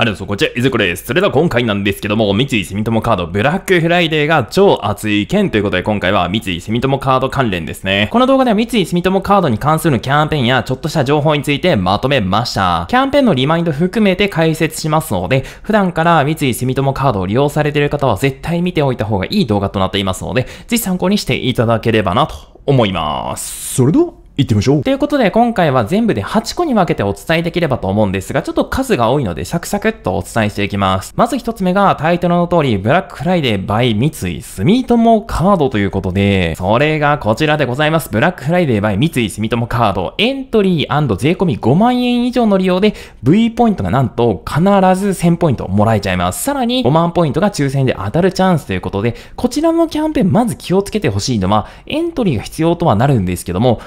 ありがとうございます。こちら、いずこです。それでは今回なんですけども、三井住友カードブラックフライデーが超熱い件ということで、今回は三井住友カード関連ですね。この動画では三井住友カードに関するキャンペーンやちょっとした情報についてまとめました。キャンペーンのリマインド含めて解説しますので、普段から三井住友カードを利用されている方は絶対見ておいた方がいい動画となっていますので、ぜひ参考にしていただければなと思います。それでは、行ってみましょう。ということで今回は全部で8個に分けてお伝えできればと思うんですが、ちょっと数が多いのでサクサクっとお伝えしていきます。まず1つ目がタイトルの通り、ブラックフライデー by 三井住友カードということで、それがこちらでございます。ブラックフライデー by 三井住友カード、エントリー税込5万円以上の利用で、V ポイントがなんと必ず1000ポイントもらえちゃいます。さらに5万ポイントが抽選で当たるチャンスということで、こちらのキャンペーンまず気をつけてほしいのは、エントリーが必要とはなるんですけども、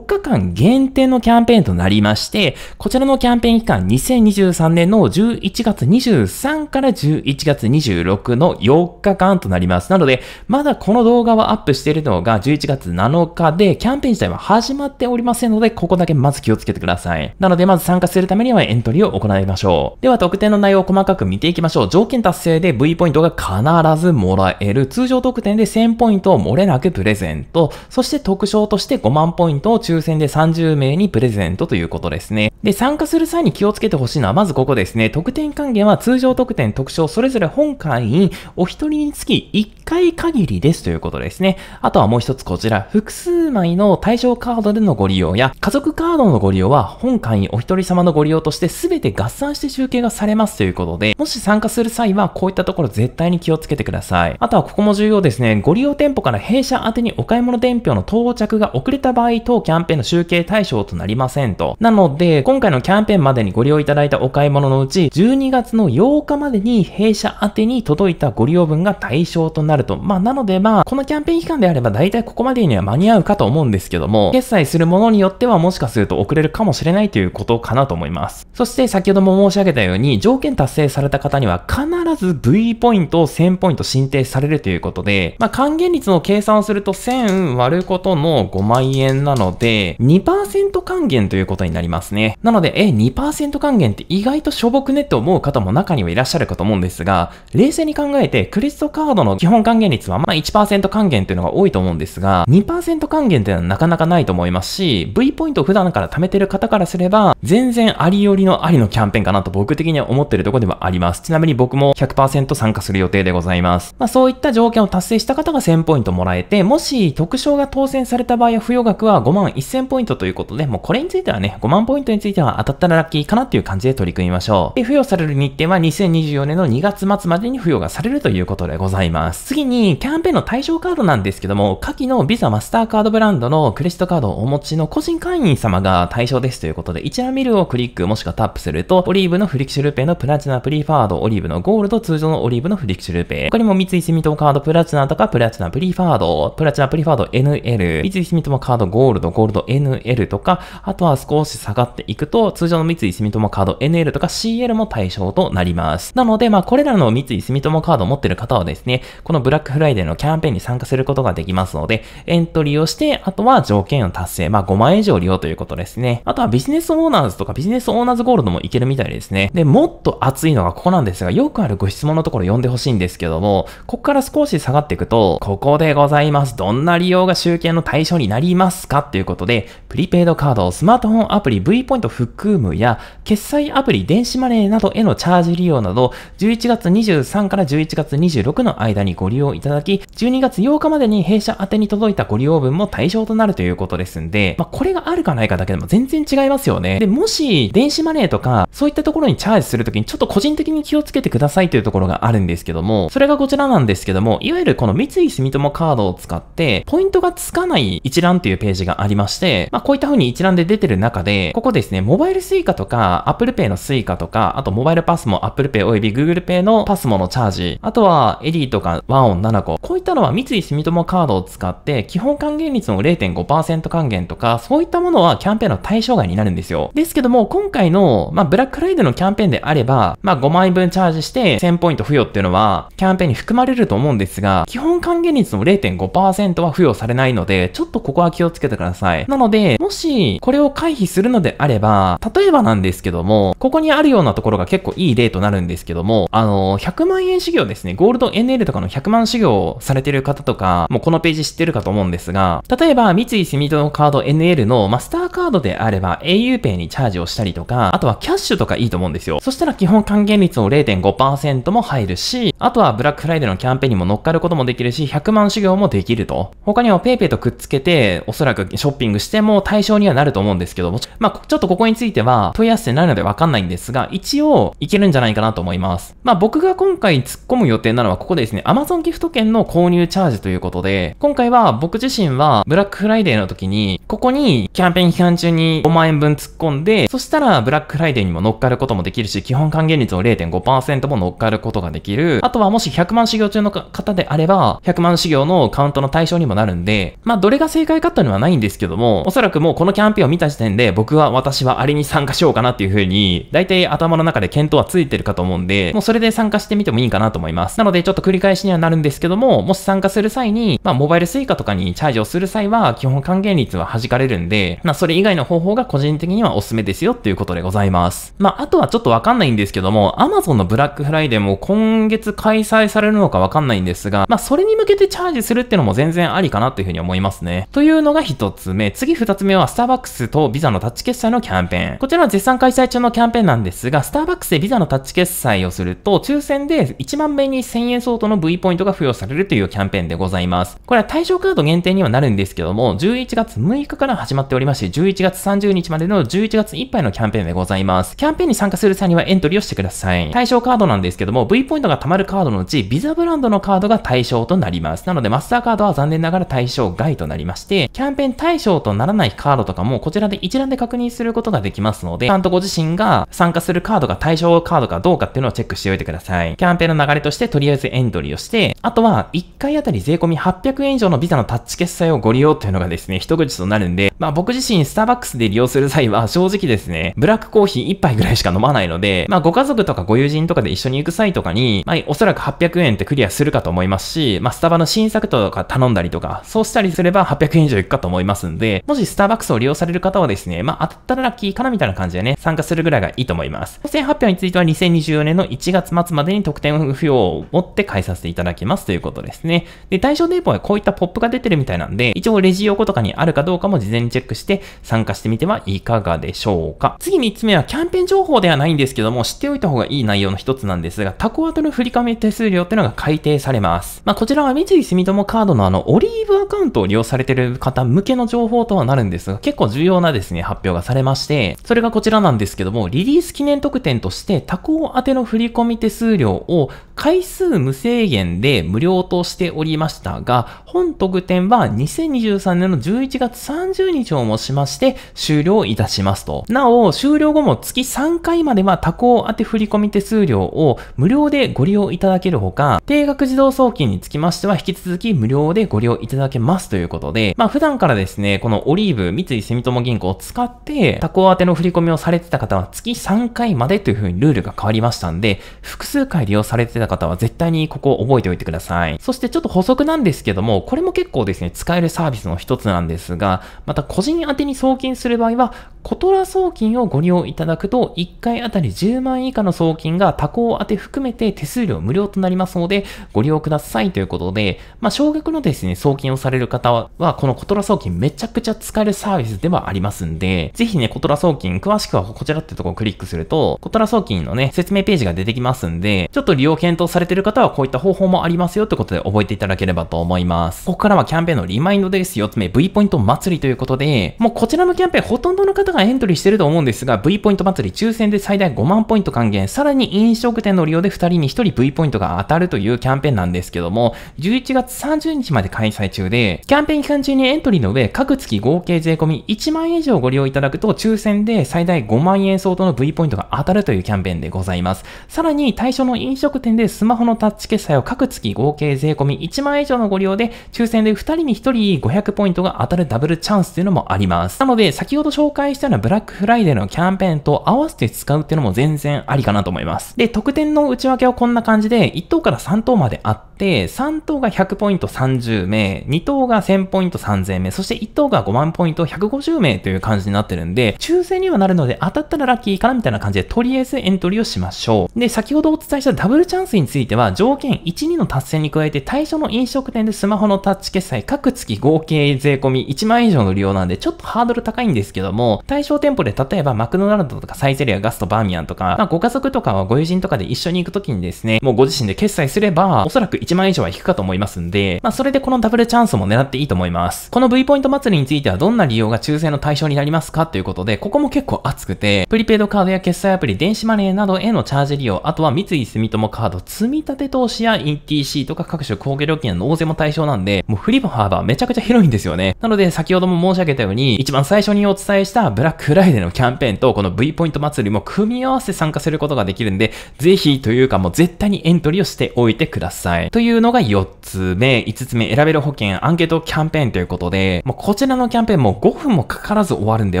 日間限定のキャンペーンとなりまして、こちらのキャンペーン期間2023年の11月23から11月26の4日間となります。なので、まだこの動画はアップしているのが11月7日で、キャンペーン自体は始まっておりませんので、ここだけまず気をつけてください。なので、まず参加するためにはエントリーを行いましょう。では、特典の内容を細かく見ていきましょう。条件達成で V ポイントが必ずもらえる。通常特典で1000ポイントを漏れなくプレゼント。そして特賞として5万ポイントを抽選で30名にプレゼントということですね。で、参加する際に気をつけてほしいのは、まずここですね。特典還元は通常特典、特徴、それぞれ本会員、お一人につき1回限りですということですね。あとはもう一つこちら、複数枚の対象カードでのご利用や、家族カードのご利用は、本会員お一人様のご利用として全て合算して集計がされますということで、もし参加する際は、こういったところ絶対に気をつけてください。あとはここも重要ですね。ご利用店舗から弊社宛てにお買い物伝票の到着が遅れた場合、当キャンペーンの集計対象となりませんと。なので、今回のキャンペーンまでにご利用いただいたお買い物のうち、12月の8日までに弊社宛てに届いたご利用分が対象となると。まあ、なのでまあ、このキャンペーン期間であれば大体ここまでには間に合うかと思うんですけども、決済するものによってはもしかすると遅れるかもしれないということかなと思います。そして先ほども申し上げたように、条件達成された方には必ず V ポイントを1000ポイント申請されるということで、まあ、還元率の計算をすると1000割ることの5万円なので、2%還元ということになりますね。なので、え、2%還元って意外としょぼくねって思う方も中にはいらっしゃるかと思うんですが、冷静に考えて、クレジットカードの基本還元率はまあ1%還元っていうのが多いと思うんですが、2%還元っていうのはなかなかないと思いますし、V ポイントを普段から貯めてる方からすれば、全然ありよりのありのキャンペーンかなと僕的には思ってるところではあります。ちなみに僕も100%参加する予定でございます。まあそういった条件を達成した方が1000ポイントもらえて、もし特賞が当選された場合は付与額は5万1000ポイントということで、もうこれについてはね、5万ポイントについてについては当たったらラッキーかなっていう感じで取り組みましょう。で、付与される日程は2024年の2月末までに付与がされるということでございます。次に、キャンペーンの対象カードなんですけども、下記の Visa マスターカードブランドのクレジットカードをお持ちの個人会員様が対象ですということで、一覧見るをクリックもしくはタップすると、オリーブのフリキシュルペイのプラチナプリファード、オリーブのゴールド、通常のオリーブのフリキシュルペイ。他にも三井住友カードプラチナとか、プラチナプリファード、プラチナプリファード NL、三井住友カードゴールド、ゴールド NL とか、あとは少し下がってい行くと、通常の三井住友カード NL とか CL も対象となります。なので、まあ、これらの三井住友カードを持ってる方はですね、このブラックフライデーのキャンペーンに参加することができますので、エントリーをして、あとは条件を達成、まあ、5万円以上利用ということですね。あとはビジネスオーナーズとかビジネスオーナーズゴールドもいけるみたいですね。で、もっと熱いのがここなんですが、よくあるご質問のところ読んでほしいんですけども、ここから少し下がっていくと、ここでございます。どんな利用が集計の対象になりますかっていうことで、プリペイドカード、をスマートフォンアプリ、V ポイントトフクーや決済アプリ電子マネーなどへのチャージ利用など、11月23から11月26の間にご利用いただき、12月8日までに弊社宛に届いたご利用分も対象となるということですんで、まあ、これがあるかないかだけでも全然違いますよね。で、もし、電子マネーとか、そういったところにチャージするときにちょっと個人的に気をつけてくださいというところがあるんですけども、それがこちらなんですけども、いわゆるこの三井住友カードを使って、ポイントがつかない一覧というページがありまして、まあ、こういった風に一覧で出てる中で、ここですね、ね、モバイルスイカとか、アップルペイのスイカとか、あとモバイルパスもアップルペイ及および Google Pay のパスものチャージ、あとは、エディとか、ワンオン7個。こういったのは三井住友カードを使って、基本還元率の0.5%還元とか、そういったものはキャンペーンの対象外になるんですよ。ですけども、今回の、まあ、ブラックフライデーのキャンペーンであれば、まあ、5万円分チャージして、1000ポイント付与っていうのは、キャンペーンに含まれると思うんですが、基本還元率の0.5%は付与されないので、ちょっとここは気をつけてください。なので、もし、これを回避するのであれば、ば、例えばなんですけども、ここにあるようなところが結構いい例となるんですけども、あの、100万円修行ですね、ゴールド NL とかの100万修行をされてる方とか、もうこのページ知ってるかと思うんですが、例えば三井住友カード NL のマスターカードであれば auPay にチャージをしたりとか、あとはキャッシュとかいいと思うんですよ。そしたら基本還元率を0.5%も入るし、あとはブラックフライデーのキャンペーンにも乗っかることもできるし、100万修行もできると。他にも PayPay とくっつけて、おそらくショッピングしても対象にはなると思うんですけども、まあ、ちょっとこここについては問い合わせてないのでわかんないんですが、一応いけるんじゃないかなと思います。まあ僕が今回突っ込む予定なのはここでですね、Amazon ギフト券の購入チャージということで、今回は僕自身はブラックフライデーの時に、ここにキャンペーン期間中に5万円分突っ込んで、そしたらブラックフライデーにも乗っかることもできるし、基本還元率を0.5%も乗っかることができる。あとはもし100万修行中の方であれば、100万修行のカウントの対象にもなるんで、まあどれが正解かというのはないんですけども、おそらくもうこのキャンペーンを見た時点で僕は私ははあれに参加しようかなっていう風に、大体頭の中で検討はついてるかと思うんで、もうそれで参加してみてもいいかなと思います。なのでちょっと繰り返しにはなるんですけども、もし参加する際に、まあ、モバイル suica とかにチャージをする際は、基本還元率は弾かれるんで、まあ、それ以外の方法が個人的にはおすすめですよっていうことでございます。まあ、あとはちょっとわかんないんですけども、Amazon のブラックフライデーも今月開催されるのかわかんないんですが、まあ、それに向けてチャージするってのも全然ありかなっていうふうに思いますね。というのが一つ目。次二つ目は、スターバックスとビザのタッチ決済のキャンペーン。こちらは絶賛開催中のキャンペーンなんですが、スターバックスでビザのタッチ決済をすると、抽選で1万名に1000円相当の V ポイントが付与されるというキャンペーンでございます。これは対象カード限定にはなるんですけども、11月6日から始まっておりまして、11月30日までの11月いっぱいのキャンペーンでございます。キャンペーンに参加する際にはエントリーをしてください。対象カードなんですけども、V ポイントが貯まるカードのうち、ビザブランドのカードが対象となります。なので、マスターカードは残念ながら対象外となりまして、キャンペーン対象とならないカードとかも、こちらで一覧で確認することができますので、ちゃんとご自身が参加するカードが対象カードかどうかっていうのをチェックしておいてください。キャンペーンの流れとして、とりあえずエントリーをして、あとは、1回あたり税込800円以上のビザのタッチ決済をご利用というのがですね、一口となるんで、まあ僕自身スターバックスで利用する際は、正直ですね、ブラックコーヒー1杯ぐらいしか飲まないので、まあご家族とかご友人とかで一緒に行く際とかに、まあおそらく800円ってクリアするかと思いますし、まあスタバの新作とか頼んだりとか、そうしたりすれば800円以上行くかと思いますんで、もしスターバックスを利用される方はですね、まあ当たったらラッキーかなみたいな感じでね、参加するぐらいがいいと思います。当選発表については2024年の1月末までに特典付与を持って返させていただきますということですね。で、対象店舗はこういったポップが出てるみたいなんで、一応レジ横とかにあるかどうかも事前にチェックして参加してみてはいかがでしょうか。次3つ目はキャンペーン情報ではないんですけども、知っておいた方がいい内容の一つなんですが、タコアトル振りかめ手数料っていうのが改定されます。まあ、こちらは三井住友カードのあの、オリーブアカウントを利用されてる方向けの情報とはなるんですが、結構重要なですね、発表がされまして、それがこちらなんですけども、リリース記念特典として他行宛ての振込手数料を回数無制限で無料としておりましたが、本特典は2023年の11月30日をもしまして終了いたしますと。なお、終了後も月3回までは他行宛振込手数料を無料でご利用いただけるほか、定額自動送金につきましては引き続き無料でご利用いただけますということで、まあ普段からですね、このオリーブ三井住友銀行を使って、他行宛ての振り込みをされてた方は月3回までという風にルールが変わりましたんで、複数回利用されてた方は絶対にここを覚えておいてください。そしてちょっと補足なんですけども、これも結構ですね、使えるサービスの一つなんですが、また個人宛てに送金する場合は、コトラ送金をご利用いただくと、1回あたり10万以下の送金が他行宛て含めて手数料無料となりますので、ご利用くださいということで、まあ、少額のですね、送金をされる方は、このコトラ送金めちゃくちゃ使えるサービスではありますんで、ぜひね、コトラ送金、詳しくはこちらってとこをクリックすると、コトラ送金のね、説明ページが出てきますんで、ちょっと利用検討されてる方はこういった方法もありますよってことで覚えていただければと思います。ここからはキャンペーンのリマインドです。4つ目、V ポイント祭りということで、もうこちらのキャンペーンほとんどの方がエントリーしてると思うんですが、V ポイント祭り抽選で最大5万ポイント還元、さらに飲食店の利用で2人に1人 V ポイントが当たるというキャンペーンなんですけども、11月30日まで開催中で、キャンペーン期間中にエントリーの上、各月合計税込み1万円以上ご利用いただくと、抽選で最大5万円相当の V ポイントが当たるというキャンペーンでございます。さらに対象の飲食店でスマホのタッチ決済を各月合計税込1万円以上のご利用で、抽選で2人に1人500ポイントが当たるダブルチャンスというのもあります。なので、先ほど紹介したようなブラックフライデーのキャンペーンと合わせて使うっていうのも全然ありかなと思います。で、特典の内訳はこんな感じで、1等から3等まであって、3等が100ポイント30名、2等が1000ポイント3000名、そして1等が5万ポイント150名という感じになってるんで、抽選にはなるので当たったらラッキーかなみたいな感じで、とりあえずエントリーをしましょう。で、先ほどお伝えしたダブルチャンスについては、条件1、2の達成に加えて、対象の飲食店でスマホのタッチ決済、各月合計税込み1万円以上の利用なんで、ちょっとハードル高いんですけども、対象店舗で例えばマクドナルドとかサイゼリア、ガスト、バーミヤンとか、まあ、ご家族とかはご友人とかで一緒に行くときにですね、もうご自身で決済すれば、おそらく1万円以上は引くかと思いますんで、まあ、それでこのダブルチャンスも狙っていいと思います。この V ポイント祭りについてはどんな利用が抽選の対象になりますかということことで、ここも結構熱くて、プリペイドカードや決済アプリ、電子マネーなどへのチャージ利用、あとは三井住友カード、積立投資や ETC とか各種工業料金の納税も対象なんで、もう振り幅めちゃくちゃ広いんですよね。なので、先ほども申し上げたように、一番最初にお伝えしたブラックフライデーのキャンペーンと、この V ポイント祭りも組み合わせ参加することができるんで、ぜひというかもう絶対にエントリーをしておいてください。というのが4つ目、5つ目、選べる保険、アンケートキャンペーンということで、もうこちらのキャンペーンも5分もかからず終わるんで、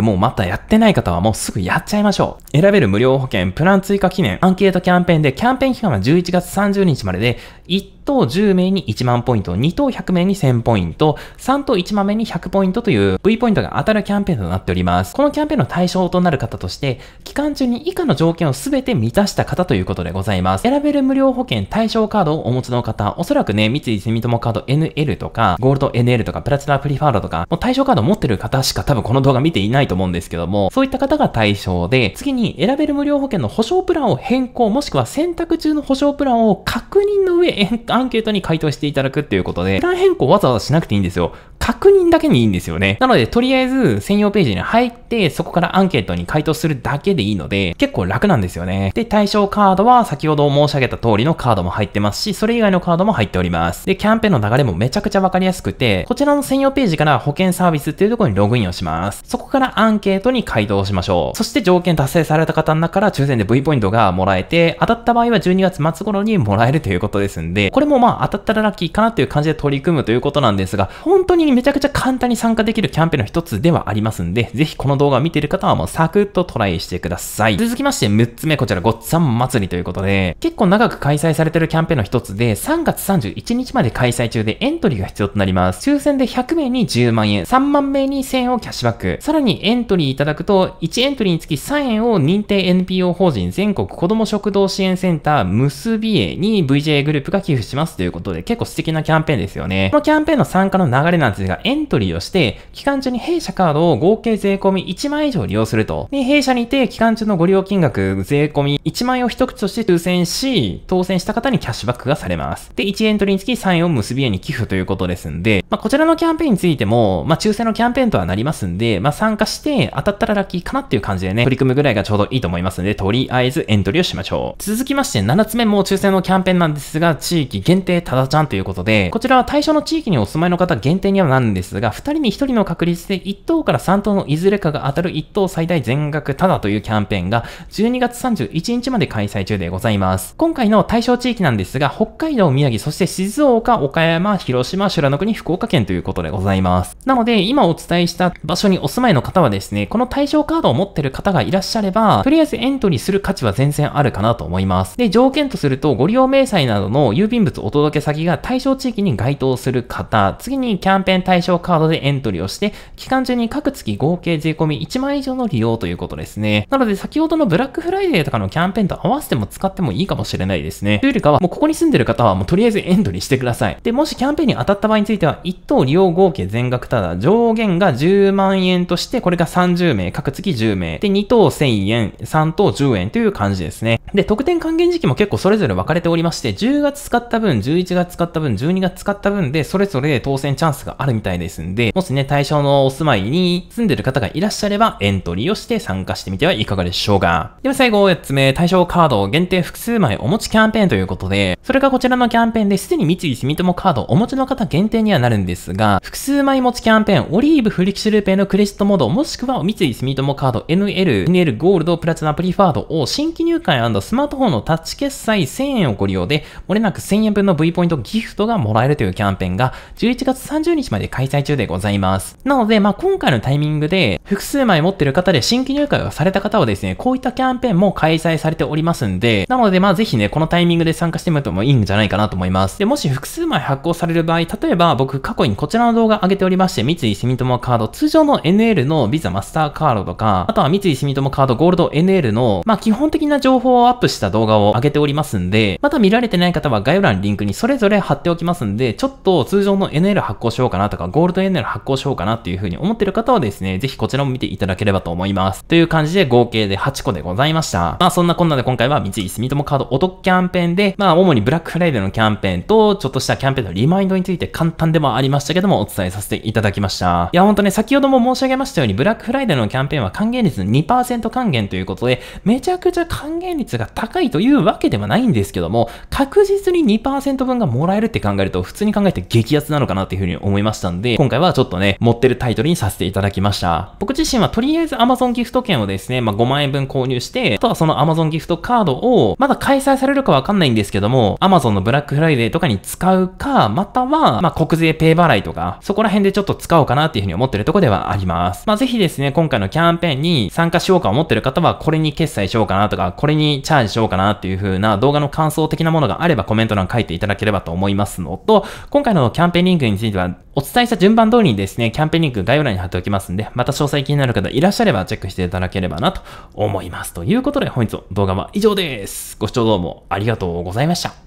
もうまたやってない方はもうすぐやっちゃいましょう。選べる無料保険、プラン追加記念、アンケートキャンペーンで、キャンペーン期間は11月30日までで、等10名に1万ポイント、2等100名に1000ポイント、3等1万名に100ポイントという V ポイントが当たるキャンペーンとなっております。このキャンペーンの対象となる方として、期間中に以下の条件を全て満たした方ということでございます。選べる無料保険対象カードをお持ちの方、おそらくね、三井住友カード NL とか、ゴールド NL とか、プラチナプリファードとか、もう対象カード持ってる方しか多分この動画見ていないと思うんですけども、そういった方が対象で、次に選べる無料保険の保証プランを変更、もしくは選択中の保証プランを確認の上、アンケートに回答していただくっていうことで、時間変更わざわざしなくていいんですよ。確認だけにいいんですよね。なので、とりあえず専用ページに入って、そこからアンケートに回答するだけでいいので、結構楽なんですよね。で、対象カードは先ほど申し上げた通りのカードも入ってますし、それ以外のカードも入っております。で、キャンペーンの流れもめちゃくちゃわかりやすくて、こちらの専用ページから保険サービスっていうところにログインをします。そこからアンケートに回答しましょう。そして条件達成された方の中から抽選で V ポイントがもらえて、当たった場合は12月末頃にもらえるということですんで、これもまあ当たったらラッキーかなっていう感じで取り組むということなんですが、本当にめちゃくちゃ簡単に参加できるキャンペーンの一つではありますんで、ぜひこの動画を見ている方はもうサクッとトライしてください。続きまして6つ目、こちらごっつん祭りということで、結構長く開催されてるキャンペーンの一つで、3月31日まで開催中でエントリーが必要となります。抽選で100名に10万円、3万名に1000円をキャッシュバック、さらにエントリーいただくと、1エントリーにつき3円を認定 NPO 法人全国子ども食堂支援センター結び絵に VJ グループが寄付しますということで、結構素敵なキャンペーンですよね。このキャンペーンの参加の流れなんですがエントリーをして、期間中に弊社カードを合計税込み1万以上利用すると。で、弊社にて期間中のご利用金額税込み1万円を一口として抽選し、当選した方にキャッシュバックがされます。で、1エントリーにつき3円を結び絵に寄付ということですんで、まあ、こちらのキャンペーンについても、まあ、抽選のキャンペーンとはなりますんで、まあ、参加して当たったらラッキーかなっていう感じでね、取り組むぐらいがちょうどいいと思いますんで、とりあえずエントリーをしましょう。続きまして、7つ目も抽選のキャンペーンなんですが、地域限定ただちゃんということで、こちらは対象の地域にお住まいの方限定にはななんですが、2人に1人の確率で1等から3等のいずれかが当たる1等最大全額ただというキャンペーンが12月31日まで開催中でございます。今回の対象地域なんですが、北海道、宮城、そして静岡、岡山、広島、修羅の国、福岡県ということでございます。なので、今お伝えした場所にお住まいの方はですね、この対象カードを持ってる方がいらっしゃれば、とりあえずエントリーする価値は全然あるかなと思います。で、条件とすると、ご利用明細などの郵便物お届け先が対象地域に該当する方、次にキャンペーン対象カードでエントリーをして、期間中に各月合計税込み1万以上の利用ということですね。なので先ほどのブラックフライデーとかのキャンペーンと合わせても使ってもいいかもしれないですね。というよりかは、もうここに住んでる方はもうとりあえずエントリーしてください。で、もしキャンペーンに当たった場合については、1等利用合計全額ただ、上限が10万円として、これが30名、各月10名。で、2等1000円、3等10円という感じですね。で、特典還元時期も結構それぞれ分かれておりまして、10月使った分、11月使った分、12月使った分で、それぞれ当選チャンスがあるみたいですんで、もしね、対象のお住まいに住んでる方がいらっしゃれば、エントリーをして参加してみてはいかがでしょうか。では最後、4つ目、対象カードを限定複数枚お持ちキャンペーンということで、それがこちらのキャンペーンで、すでに三井住友カードお持ちの方限定にはなるんですが、複数枚持ちキャンペーン、オリーブフリキシルペイのクレジットモード、もしくは三井住友カード NL、NL ゴールド、プラチナプリファードを新規入会スマートフォンのタッチ決済1000円をご利用で、もれなく1000円分の V ポイントギフトがもらえるというキャンペーンが、11月30日までまで開催中でございます。なので、まあ、今回のタイミングで、複数枚持ってる方で新規入会をされた方はですね、こういったキャンペーンも開催されておりますんで、なので、まあ、ぜひね、このタイミングで参加してみるともいいんじゃないかなと思います。で、もし複数枚発行される場合、例えば僕過去にこちらの動画上げておりまして、三井住友カード、通常の NL の visa マスターカードとか、あとは三井住友カードゴールド NL の、まあ、基本的な情報をアップした動画を上げておりますんで、また見られてない方は概要欄リンクにそれぞれ貼っておきますんで、ちょっと通常の NL 発行しようかななとか、ゴールド e n 発行しようかなっていう風に思ってる方はですね、ぜひこちらも見ていただければと思います。という感じで合計で8個でございました。まあそんなこんなで今回は三井住友カードお得キャンペーンで、まあ主にブラックフライデーのキャンペーンと、ちょっとしたキャンペーンのリマインドについて簡単でもありましたけども、お伝えさせていただきました。いや、ほんとね、先ほども申し上げましたように、ブラックフライデーのキャンペーンは還元率2%還元ということで、めちゃくちゃ還元率が高いというわけではないんですけども、確実に2%分がもらえるって考えると、普通に考えて激アツなのかなっていうふうに思います。したんで、今回はちょっとね、持ってるタイトルにさせていただきました。僕自身はとりあえず Amazon ギフト券をですね、まあ、5万円分購入して、あとはその Amazon ギフトカードを、まだ開催されるかわかんないんですけども、Amazon のブラックフライデーとかに使うか、または、まあ、国税ペイ払いとか、そこら辺でちょっと使おうかなっていうふうに思ってるとこではあります。まあ、ぜひですね、今回のキャンペーンに参加しようか思ってる方は、これに決済しようかなとか、これにチャージしようかなっていう風な動画の感想的なものがあればコメント欄書いていただければと思いますのと、今回のキャンペーンリンクについてはお伝えした順番通りにですね、キャンペーンリンク概要欄に貼っておきますんで、また詳細気になる方いらっしゃればチェックしていただければなと思います。ということで本日の動画は以上です。ご視聴どうもありがとうございました。